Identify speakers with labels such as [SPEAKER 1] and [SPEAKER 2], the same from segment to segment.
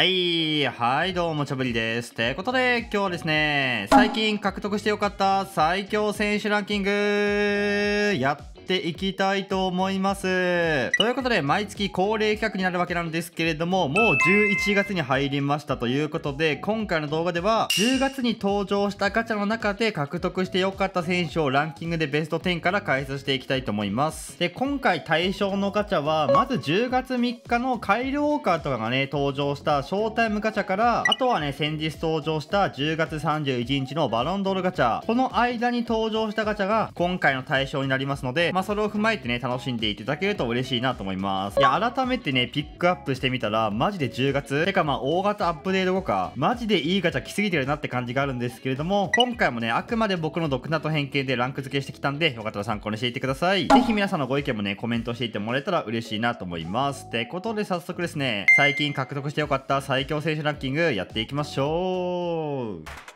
[SPEAKER 1] はい、はい、どうも、ちゃぶりです。ってことで、今日はですね、最近獲得してよかった最強選手ランキング、やっていきたいと思います。ということで、毎月恒例企画になるわけなんですけれども、もう11月に入りましたということで、今回の動画では、10月に登場したガチャの中で獲得して良かった選手をランキングでベスト10から解説していきたいと思います。で、今回対象のガチャは、まず10月3日のカイルウォーカーとかがね、登場したショータイムガチャから、あとはね、先日登場した10月31日のバロンドールガチャ、この間に登場したガチャが今回の対象になりますので、ままあ、それを踏まえてね、楽しんでいただけると嬉しいなと思います。いや、改めてね、ピックアップしてみたら、マジで10月、てかまあ、大型アップデート後か、マジでいいガチャ来すぎてるなって感じがあるんですけれども、今回もね、あくまで僕の独なと偏見でランク付けしてきたんで、よかったら参考にしていてください。ぜひ皆さんのご意見もね、コメントしていってもらえたら嬉しいなと思います。ってことで早速ですね、最近獲得してよかった最強選手ランキングやっていきましょう。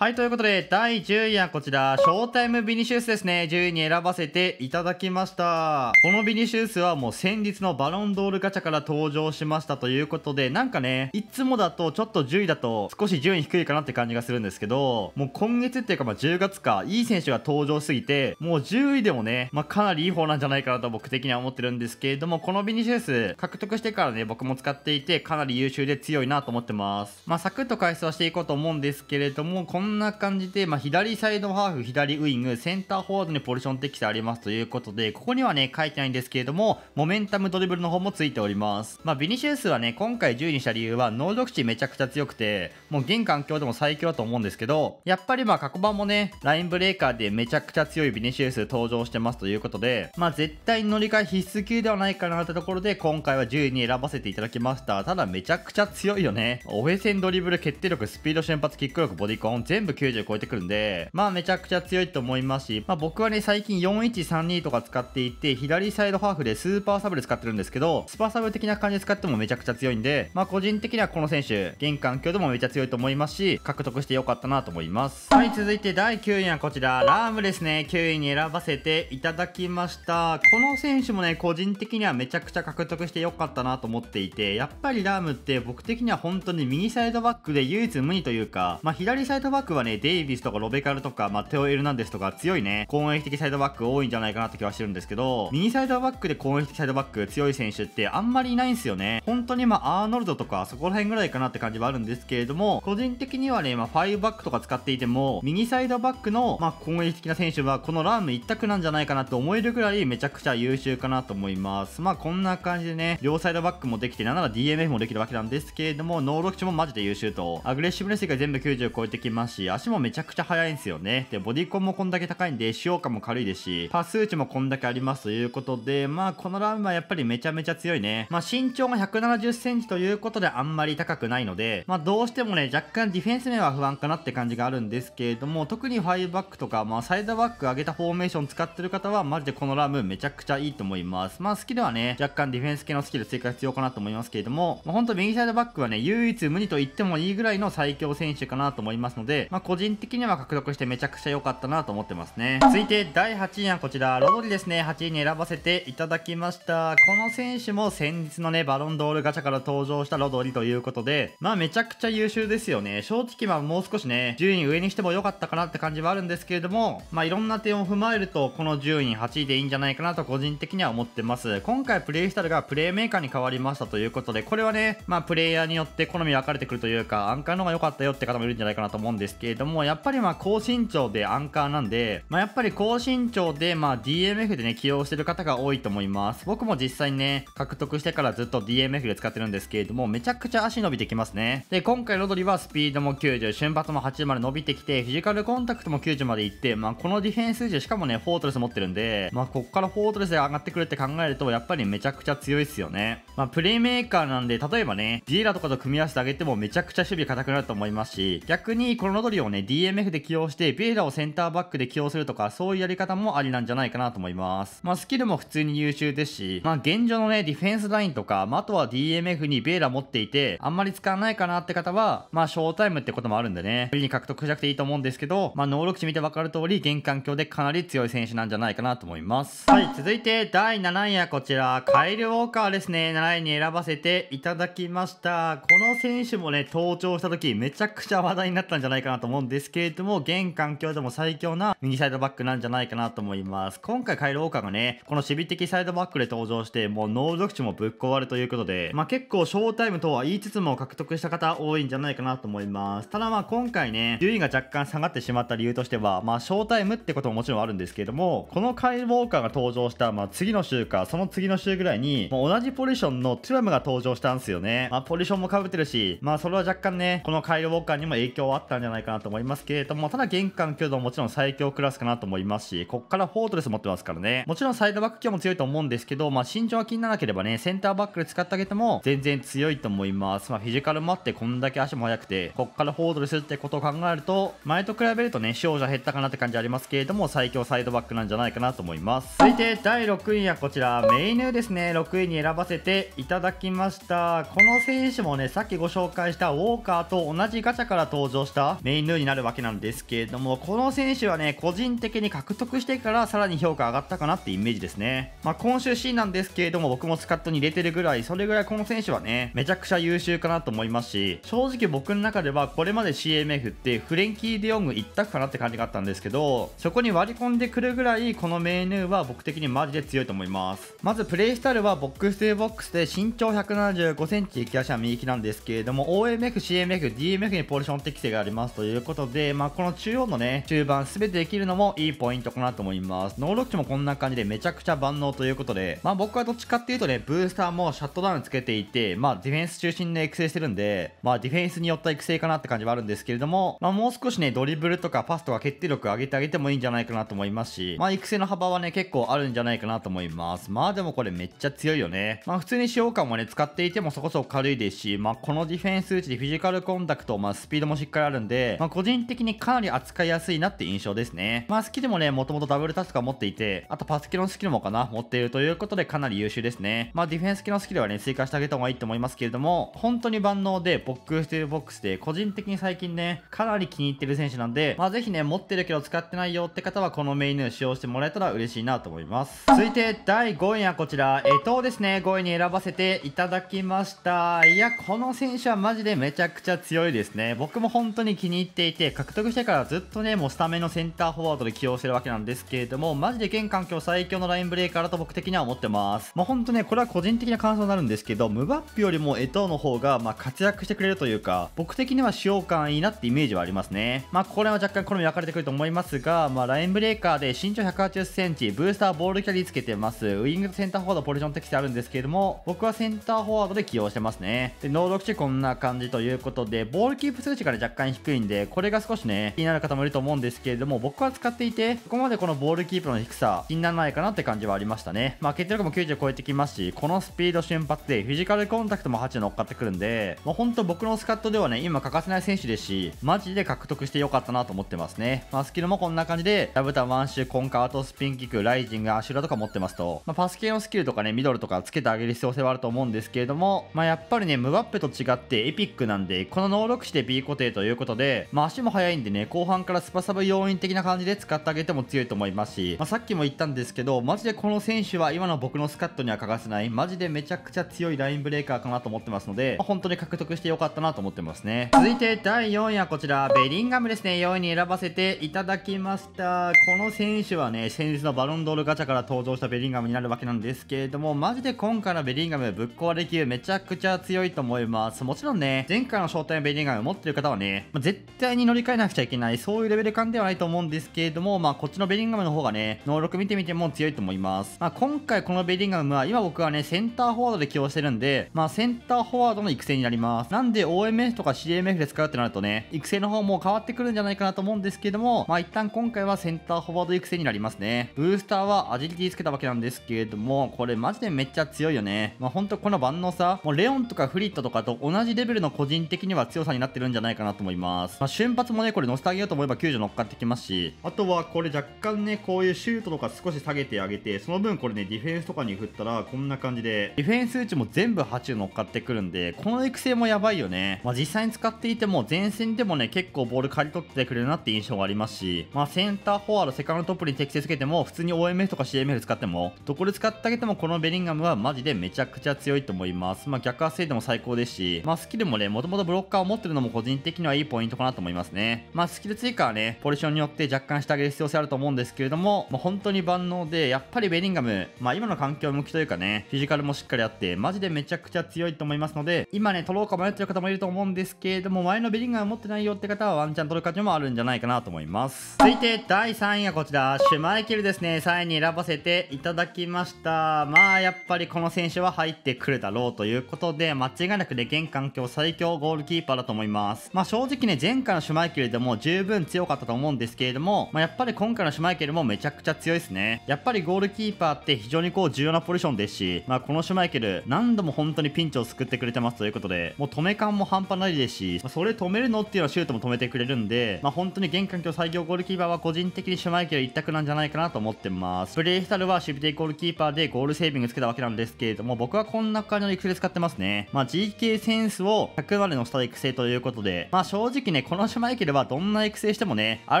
[SPEAKER 1] はい、ということで、第10位はこちら、ショータイムビニシウスですね。10位に選ばせていただきました。このビニシウスはもう先日のバロンドールガチャから登場しましたということで、なんかね、いつもだとちょっと10位だと少し順位低いかなって感じがするんですけど、もう今月っていうかまあ10月か、いい選手が登場すぎて、もう10位でもね、まあかなりいい方なんじゃないかなと僕的には思ってるんですけれども、このビニシウス獲得してからね、僕も使っていて、かなり優秀で強いなと思ってます。まあサクッと回数はしていこうと思うんですけれども、こんんな感じで、まあ、左サイドハーフ、左ウイング、センターフォワードにポジション適性ありますということで、ここにはね、書いてないんですけれども、モメンタムドリブルの方もついております。まあ、ビニシウスはね、今回10位にした理由は、能力値めちゃくちゃ強くて、もう現環境でも最強だと思うんですけど、やっぱりまあ、過去版もね、ラインブレーカーでめちゃくちゃ強いビニシウス登場してますということで、まあ、絶対乗り換え必須級ではないかなってところで、今回は10位に選ばせていただきました。ただ、めちゃくちゃ強いよね。オフェセンドリブル、決定力、スピード瞬発、キック力、ボディコン、全全部90超えてくるんで、まあめちゃくちゃ強いと思いますし、まあ僕はね、最近4132とか使っていて、左サイドハーフでスーパーサブで使ってるんですけど、スパサブ的な感じで使ってもめちゃくちゃ強いんで、まあ個人的にはこの選手、現環境でもめちゃ強いと思いますし、獲得してよかったなと思います。はい、続いて第9位はこちら、ラームですね。9位に選ばせていただきました。この選手もね、個人的にはめちゃくちゃ獲得してよかったなと思っていて、やっぱりラームって僕的には本当に右サイドバックで唯一無二というか、まあ左サイドバッククはね、デイビスとかロベカルとか、まマテオ・エルナンデスとか強いね、攻撃的サイドバック多いんじゃないかなって気はしてるんですけど、右サイドバックで攻撃的サイドバック強い選手ってあんまりいないんですよね。本当にまあ、アーノルドとかそこら辺ぐらいかなって感じはあるんですけれども、個人的にはね、まあ、ブバックとか使っていても、右サイドバックの、まあ、攻撃的な選手は、このラーム一択なんじゃないかなって思えるぐらいめちゃくちゃ優秀かなと思います。まあ、こんな感じでね、両サイドバックもできて、なんなら DMF もできるわけなんですけれども、能力値もマジで優秀と、アグレッシブレスが全部90を超えてきましし、足もめちゃくちゃ速いんですよね。で、ボディコンもこんだけ高いんで、使用感も軽いですし、パス打ちもこんだけありますということで、まあ、このラウンはやっぱりめちゃめちゃ強いね。まあ、身長が170センチということであんまり高くないので、まあ、どうしてもね、若干ディフェンス面は不安かなって感じがあるんですけれども、特に5バックとか、まあ、サイドバック上げたフォーメーション使ってる方は、マジでこのラウンめちゃくちゃいいと思います。まあ、スキルはね、若干ディフェンス系のスキル追加必要かなと思いますけれども、まあ、ほんと右サイドバックはね、唯一無二と言ってもいいぐらいの最強選手かなと思いますので、まあ、個人的には獲得してめちゃくちゃ良かったなと思ってますね。続いて第8位はこちら、ロドリですね。8位に選ばせていただきました。この選手も先日のね、バロンドールガチャから登場したロドリということで、まあめちゃくちゃ優秀ですよね。正直まあもう少しね、順位上にしても良かったかなって感じはあるんですけれども、まあいろんな点を踏まえると、この順位8位でいいんじゃないかなと個人的には思ってます。今回プレイスタイルがプレイメーカーに変わりましたということで、これはね、まあプレイヤーによって好み分かれてくるというか、アンカーの方が良かったよって方もいるんじゃないかなと思うんですですけれども、やっぱりまあ高身長でアンカーなんで、まあやっぱり高身長でまあ DMF でね、起用してる方が多いと思います。僕も実際にね、獲得してからずっと DMF で使ってるんですけれども、めちゃくちゃ足伸びてきますね。で、今回ロドリはスピードも90、瞬発も80まで伸びてきて、フィジカルコンタクトも90までいって、まあこのディフェンス時しかもね、フォートレス持ってるんで、まあこっからフォートレスで上がってくるって考えると、やっぱりめちゃくちゃ強いっすよね。まあプレイメーカーなんで、例えばね、ディーラとかと組み合わせてあげてもめちゃくちゃ守備硬くなると思いますし、逆にこのロドリをね、DMF で起用して、ビエラをセンターバックで起用するとか、そういうやり方もありなんじゃないかなと思います。まあ、スキルも普通に優秀ですし、まあ、現状のね、ディフェンスラインとか、まあ、あとは DMF にビエラ持っていて、あんまり使わないかなって方は、まあ、ショータイムってこともあるんでね、無理に獲得しなくていいと思うんですけど、まあ、能力値見てわかる通り、現環境でかなり強い選手なんじゃないかなと思います。はい、続いて、第7位はこちら、カイル・ウォーカーですね、7位に選ばせていただきました。この選手もね、登場した時、めちゃくちゃ話題になったんじゃないかかなと思うんですけれども、現環境でも最強な右サイドバックなんじゃないかなと思います。今回カイウオーカーがね、この守備的サイドバックで登場して、もう能力値もぶっ壊れということで、まあ結構ショータイムとは言いつつも獲得した方多いんじゃないかなと思います。ただまあ今回ね、順位が若干下がってしまった理由としては、まあショータイムってことももちろんあるんですけれども、このカイロウォーカーが登場した、まあ次の週か、その次の週ぐらいに、もう同じポジションのトゥラムが登場したんですよね。まあポジションも被ってるし、まあそれは若干ね、このカイロウォーカーにも影響はあったんじゃないないかなと思いますけれども、ただ玄関強度はもちろん最強クラスかなと思いますし、こっからフォートレス持ってますからね。もちろんサイドバック強も強いと思うんですけど、まあ身長は気にならなければね、センターバックで使ってあげても全然強いと思います。まあフィジカルもあってこんだけ足も速くて、こっからフォートレスってことを考えると、前と比べるとね、少者減ったかなって感じありますけれども、最強サイドバックなんじゃないかなと思います。続いて第6位はこちら、メイヌですね。6位に選ばせていただきました。この選手もね、さっきご紹介したウォーカーと同じガチャから登場したメインヌーになるわけなんですけれども、この選手はね、個人的に獲得してからさらに評価上がったかなってイメージですね。まあ、今週ンなんですけれども、僕もスカットに入れてるぐらい、それぐらいこの選手はね、めちゃくちゃ優秀かなと思いますし、正直僕の中ではこれまで CMF ってフレンキー・デヨング一択かなって感じがあったんですけど、そこに割り込んでくるぐらい、このメイヌーは僕的にマジで強いと思います。まずプレイスタイルはボックス2ボックスで身長175センチ、利き足は右利きなんですけれども、OMF、CMF、DMF にポジション適性があります。ということで、まあ、この中央のね、中盤全てできるのもいいポイントかなと思います。ノーロッチもこんな感じでめちゃくちゃ万能ということで、まあ、僕はどっちかっていうとね、ブースターもシャットダウンつけていて、まあ、ディフェンス中心で育成してるんで、まあ、ディフェンスによった育成かなって感じはあるんですけれども、まあ、もう少しね、ドリブルとかパスとか決定力上げてあげてもいいんじゃないかなと思いますし、まあ、育成の幅はね、結構あるんじゃないかなと思います。まあ、でもこれめっちゃ強いよね。まあ、普通に使用感もね、使っていてもそこそこ軽いですし、まあ、このディフェンス打ちでフィジカルコンタクト、まあ、スピードもしっかりあるんで、まあ、個人的にかなり扱いやすいなって印象ですね。まあ、スキルもね、もともとダブルタスクは持っていて、あとパスキのスキルもかな、持っているということでかなり優秀ですね。まあ、ディフェンス系のスキルはね、追加してあげた方がいいと思いますけれども、本当に万能で、ボックスというボックスで、個人的に最近ね、かなり気に入ってる選手なんで、まあ、ぜひね、持ってるけど使ってないよって方は、このメインヌ使用してもらえたら嬉しいなと思います。続いて、第5位はこちら、えとですね、5位に選ばせていただきました。いや、この選手はマジでめちゃくちゃ強いですね。僕も本当に気にに入っていて、獲得してからずっとね、もうスタメンのセンターフォワードで起用してるわけなんですけれども、マジで現環境最強のラインブレーカーだと僕的には思ってます。まあ、ほんとね、これは個人的な感想になるんですけど、ムバッピよりもエトーの方が、ま活躍してくれるというか、僕的には使用感いいなってイメージはありますね。まあ、これは若干好み分かれてくると思いますが、まあ、ラインブレーカーで身長180センチ、ブースターボールキャリーつけてます。ウィングとセンターフォワードポジション適性あるんですけれども、僕はセンターフォワードで起用してますね。で、能力値こんな感じということで、ボールキープ数値が、ら若干低いいんで、これが少しね、気になる方もいると思うんですけれども、僕は使っていて、ここまでこのボールキープの低さ、気にならないかなって感じはありましたね。まあ、決定力も90を超えてきますし、このスピード瞬発で、フィジカルコンタクトも8乗っかってくるんで、もうほんと僕のスカットではね、今欠かせない選手ですし、マジで獲得してよかったなと思ってますね。まあ、スキルもこんな感じで、ダブタ、ワンシュ、コンカート、スピンキック、ライジング、アシュラとか持ってますと、まあ、パス系のスキルとかね、ミドルとかつけてあげる必要性はあると思うんですけれども、まあ、やっぱりね、ムバッペと違ってエピックなんで、この能力値で B 固定ということで、で、まあ、足も速いんでね後半からスパサブ要因的な感じで使ってあげても強いと思いますし、まあ、さっきも言ったんですけどマジでこの選手は今の僕のスカットには欠かせないマジでめちゃくちゃ強いラインブレーカーかなと思ってますので、まあ、本当に獲得してよかったなと思ってますね続いて第4位はこちらベリンガムですね4位に選ばせていただきましたこの選手はね先日のバロンドールガチャから登場したベリンガムになるわけなんですけれどもマジで今回のベリンガムぶっ壊れ級めちゃくちゃ強いと思いますもちろんね前回の招待ベリンガム持ってる方はね、まあ、絶絶対に乗り換えなくちゃいけない、そういうレベル感ではないと思うんですけれども、まあ、こっちのベリンガムの方がね、能力見てみても強いと思います。まあ、今回このベリンガムは、今僕はね、センターフォワードで起用してるんで、まあ、センターフォワードの育成になります。なんで、OMF とか CMF で使うってなるとね、育成の方も変わってくるんじゃないかなと思うんですけども、まあ、一旦今回はセンターフォワード育成になりますね。ブースターはアジリティつけたわけなんですけれども、これマジでめっちゃ強いよね。まあ、ほんとこの万能さ、もうレオンとかフリットとかと同じレベルの個人的には強さになってるんじゃないかなと思います。ます。まあ、瞬発もね、これ乗せてあげようと思えば90乗っかってきますし、あとはこれ若干ね、こういうシュートとか少し下げてあげて、その分これね、ディフェンスとかに振ったら、こんな感じで、ディフェンス打ちも全部8乗っかってくるんで、この育成もやばいよね。まあ、実際に使っていても、前線でもね、結構ボール刈り取ってくれるなって印象がありますし、まあ、センターフォワード、セカンドトップに適正つけても、普通に OMF とか CMF 使っても、どこで使ってあげても、このベリンガムはマジでめちゃくちゃ強いと思います。まあ、逆圧性でも最高ですし、まあ、スキルもね、もともとブロッカーを持ってるのも個人的にはいいポイントかなと思いますね。まあ、スキル追加はね、ポジションによって若干してあげる必要性あると思うんですけれども、まあ、本当に万能で、やっぱりベリンガム、まあ、今の環境向きというかね、フィジカルもしっかりあって、マジでめちゃくちゃ強いと思いますので、今ね、取ろうか迷ってる方もいると思うんですけれども、前のベリンガム持ってないよって方はワンチャン取る価値もあるんじゃないかなと思います。続いて、第3位はこちら、シュマイケルですね、3位に選ばせていただきました。まあ、やっぱりこの選手は入ってくるだろうということで、間違いなくね、現環境最強ゴールキーパーだと思います。まあ、正直ね、前回のシュマイケルでも十分強かったと思うんですけれども、まあ、やっぱり今回のシュマイケルもめちゃくちゃ強いですね。やっぱりゴールキーパーって非常にこう重要なポジションですし、まあ、このシュマイケル何度も本当にピンチを救ってくれてますということで、もう止め感も半端ないですし、まあ、それ止めるのっていうのはシュートも止めてくれるんで、まあ、本当に現環境最強ゴールキーパーは個人的にシュマイケル一択なんじゃないかなと思ってます。プレイスタルは守備的ゴールキーパーでゴールセービングつけたわけなんですけれども、僕はこんな感じの育成使ってますね。まあ、GK センスを100までのスタ育成ということで、まあ正直ね、ね、このシマイケルはどんな育成してもね、あ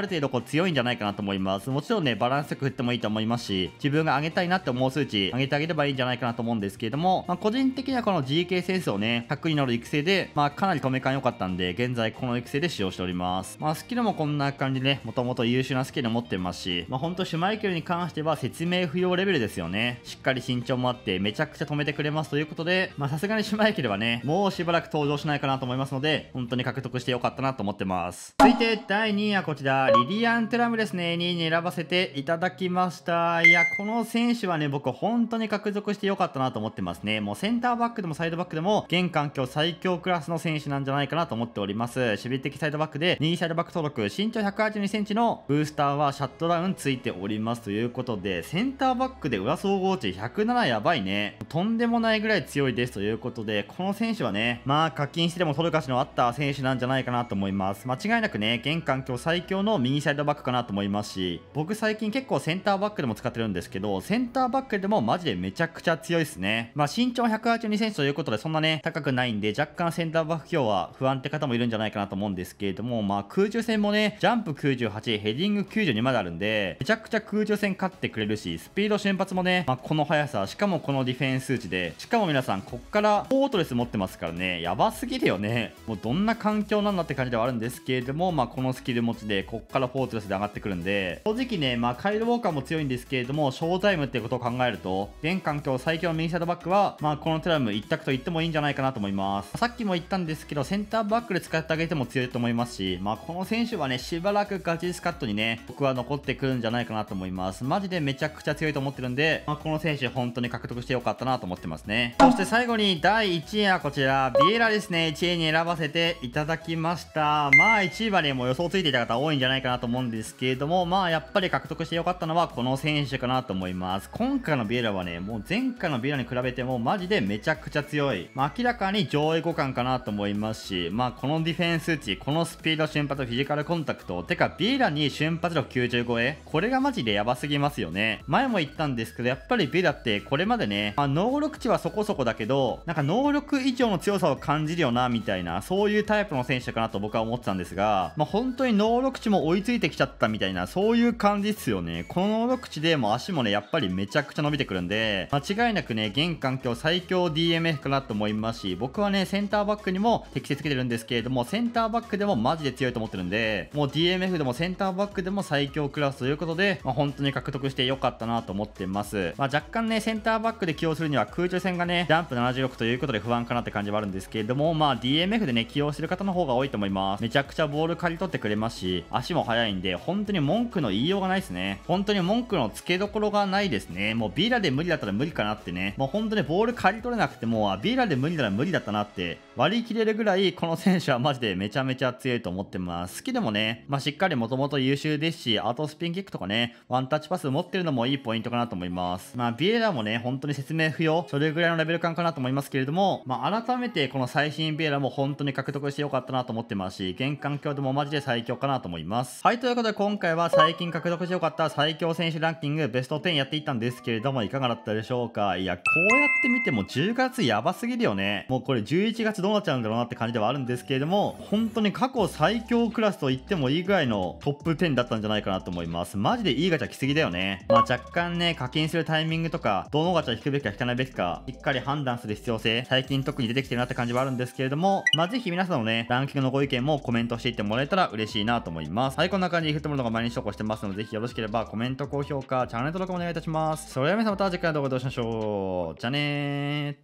[SPEAKER 1] る程度こう強いんじゃないかなと思います。もちろんね、バランスよく振ってもいいと思いますし、自分が上げたいなって思う数値、上げてあげればいいんじゃないかなと思うんですけれども、まあ、個人的にはこの GK センスをね、100に乗る育成で、まあ、かなり米感良かったんで、現在この育成で使用しております。まあ、スキルもこんな感じでね、もともと優秀なスキル持ってますし、まあ、ほんとシュマイケルに関しては説明不要レベルですよね。しっかり身長もあって、めちゃくちゃ止めてくれますということで、まあ、さすがにシュマイケルはね、もうしばらく登場しないかなと思いますので、本当に獲得して良かったなと思います。思ってます。続いて第2位はこちら、リリアン・トラムですね、2位に選ばせていただきました。いや、この選手はね、僕本当に獲得してよかったなと思ってますね。もうセンターバックでもサイドバックでも、現環境最強クラスの選手なんじゃないかなと思っております。守備的サイドバックで、右サイドバック登録、身長182センチのブースターはシャットダウンついておりますということで、センターバックで裏総合値107やばいね。とんでもないぐらい強いですということで、この選手はね、まあ課金してでも取る価値のあった選手なんじゃないかなと思います。ます。間違いなくね、現環境最強の右サイドバックかなと思いますし、僕最近結構センターバックでも使ってるんですけど、センターバックでもマジでめちゃくちゃ強いですね。まあ身長182センチということでそんなね、高くないんで、若干センターバック今日は不安って方もいるんじゃないかなと思うんですけれども、まあ空中戦もね、ジャンプ98、ヘディング92まであるんで、めちゃくちゃ空中戦勝ってくれるし、スピード瞬発もね、まあこの速さ、しかもこのディフェンス値で、しかも皆さん、こっからォートレス持ってますからね、やばすぎるよね。もうどんな環境なんだって感じではあるんですけれども、まあ、このスキル持ちで、こっからフォートレスで上がってくるんで、正直ね、まあ、カイドウォーカーも強いんですけれども、ショータイムってことを考えると、現環境最強の右サイドバックは、まあ、このテラム一択と言ってもいいんじゃないかなと思います。さっきも言ったんですけど、センターバックで使ってあげても強いと思いますし、まあ、この選手はね、しばらくガチスカットにね、僕は残ってくるんじゃないかなと思います。マジでめちゃくちゃ強いと思ってるんで、まあ、この選手本当に獲得してよかったなと思ってますね。そして最後に第1位はこちら、ビエラですね、1位に選ばせていただきました。ー、まあ1位までも予想ついていた方多いんじゃないかなと思うんですけれども、まあやっぱり獲得してよかったのはこの選手かなと思います。今回のビエラはね、もう前回のビエラに比べてもマジでめちゃくちゃ強い。まあ明らかに上位互換かなと思いますし、まあこのディフェンス値、このスピード瞬発、フィジカルコンタクト、てかビエラに瞬発力90超え、これがマジでやばすぎますよね。前も言ったんですけど、やっぱりビエラってこれまでね、まあ能力値はそこそこだけど、なんか能力以上の強さを感じるよな、みたいな、そういうタイプの選手かなと僕はは思ってたんですが、まあ、本当に能力値も追いついてきちゃったみたいな、そういう感じっすよね。この能力値でも足もね、やっぱりめちゃくちゃ伸びてくるんで、間違いなくね、現環境最強 DMF かなと思いますし、僕はね、センターバックにも適切つけてるんですけれども、センターバックでもマジで強いと思ってるんで、もう DMF でもセンターバックでも最強クラスということで、まあ、本当に獲得して良かったなと思ってます。まあ、若干ね、センターバックで起用するには空中戦がね、ジャンプ76ということで不安かなって感じはあるんですけれども、まあ DMF でね、起用してる方の方が多いと思います。ます。めちゃくちゃボール刈り取ってくれますし、足も速いんで、本当に文句の言いようがないですね。本当に文句の付けどころがないですね。もうビーラで無理だったら無理かなってね。もう本当にボール刈り取れなくても、ビーラで無理なら無理だったなって割り切れるぐらい、この選手はマジでめちゃめちゃ強いと思ってます。好きでもね、まあ、しっかりもともと優秀ですし、あとスピンキックとかね、ワンタッチパス持ってるのもいいポイントかなと思います。まあ、ビエラもね、本当に説明不要、それぐらいのレベル感かなと思いますけれども、まあ、改めてこの最新ビエラも本当に獲得してよかったなと思ってますし、現環境でもマジで最強かなと思います。はい、ということで今回は最近獲得してよかった最強選手ランキングベスト10やっていったんですけれども、いかがだったでしょうかいや、こうやって見ても10月やばすぎるよね。もうこれ11月どうなっちゃうんだろうなって感じではあるんですけれども、本当に過去最強クラスと言ってもいいぐらいのトップ10だったんじゃないかなと思います。マジでいいガチャ来すぎだよね。まあ若干ね、課金するタイミングとか、どのガチャ引くべきか引かないべきか、しっかり判断する必要性、最近特に出てきてるなって感じはあるんですけれども、まあぜひ皆さんのね、ランキングのご意見ももコメントしていってもらえたら嬉しいなと思います。はい、こんな感じでフットのー毎日投稿してますので、ぜひよろしければコメント、高評価、チャンネル登録お願いいたします。それでは皆さんまた次回の動画でお会いしましょう。じゃあねー。